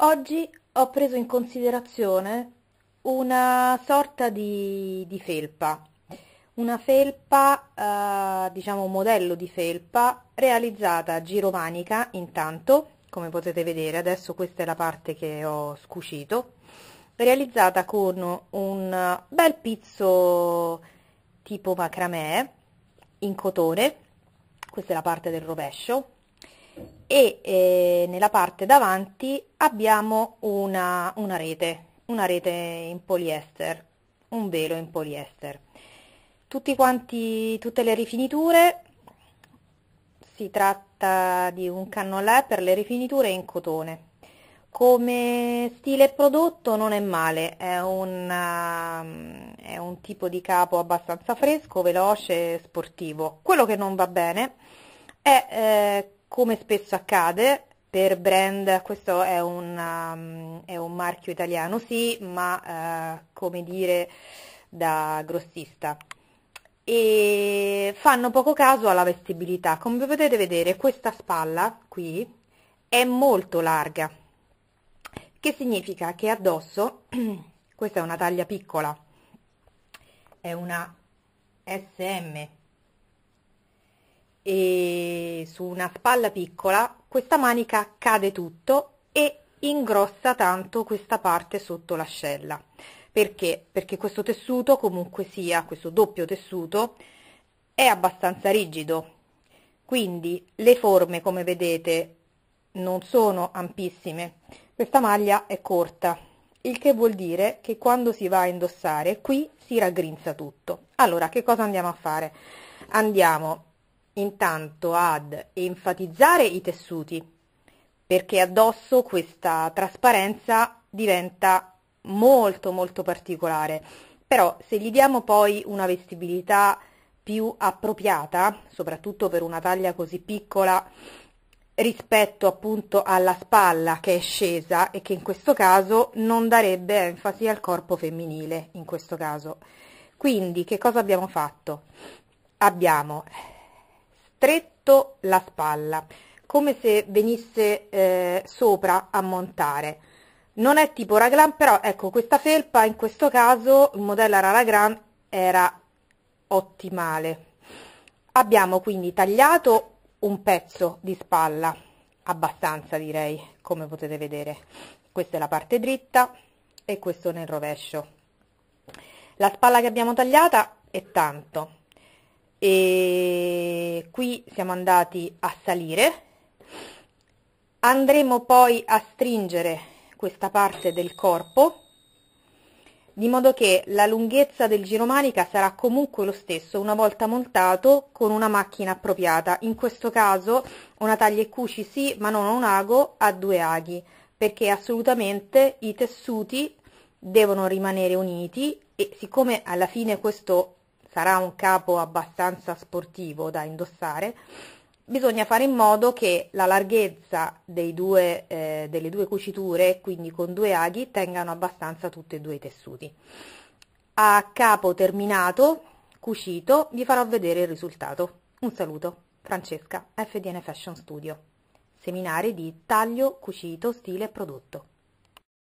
Oggi ho preso in considerazione una sorta di, di felpa, una felpa, eh, diciamo un modello di felpa realizzata a giro manica intanto, come potete vedere, adesso questa è la parte che ho scucito, realizzata con un bel pizzo tipo macramè in cotone, questa è la parte del rovescio, e eh, nella parte davanti abbiamo una, una, rete, una rete in poliester, un velo in poliester. Quanti, tutte le rifiniture, si tratta di un cannolà per le rifiniture in cotone. Come stile prodotto non è male, è un, è un tipo di capo abbastanza fresco, veloce, sportivo. Quello che non va bene è eh, come spesso accade per brand, questo è un, um, è un marchio italiano sì, ma uh, come dire da grossista. E fanno poco caso alla vestibilità. Come potete vedere questa spalla qui è molto larga, che significa che addosso, questa è una taglia piccola, è una SM e su una spalla piccola questa manica cade tutto e ingrossa tanto questa parte sotto l'ascella. Perché? Perché questo tessuto comunque sia, questo doppio tessuto, è abbastanza rigido. Quindi le forme, come vedete, non sono ampissime. Questa maglia è corta, il che vuol dire che quando si va a indossare qui si raggrinza tutto. Allora, che cosa andiamo a fare? Andiamo intanto ad enfatizzare i tessuti, perché addosso questa trasparenza diventa molto molto particolare. Però se gli diamo poi una vestibilità più appropriata, soprattutto per una taglia così piccola, rispetto appunto alla spalla che è scesa e che in questo caso non darebbe enfasi al corpo femminile in questo caso. Quindi che cosa abbiamo fatto? Abbiamo stretto la spalla, come se venisse eh, sopra a montare. Non è tipo raglan, però ecco, questa felpa in questo caso, il modello era raglan era ottimale. Abbiamo quindi tagliato un pezzo di spalla, abbastanza direi, come potete vedere. Questa è la parte dritta e questo nel rovescio. La spalla che abbiamo tagliata è tanto e qui siamo andati a salire andremo poi a stringere questa parte del corpo di modo che la lunghezza del giro manica sarà comunque lo stesso una volta montato con una macchina appropriata in questo caso una taglia e cuci sì ma non un ago a due aghi perché assolutamente i tessuti devono rimanere uniti e siccome alla fine questo sarà un capo abbastanza sportivo da indossare, bisogna fare in modo che la larghezza due, eh, delle due cuciture, quindi con due aghi, tengano abbastanza tutti e due i tessuti. A capo terminato, cucito, vi farò vedere il risultato. Un saluto, Francesca, FDN Fashion Studio. Seminari di taglio, cucito, stile e prodotto.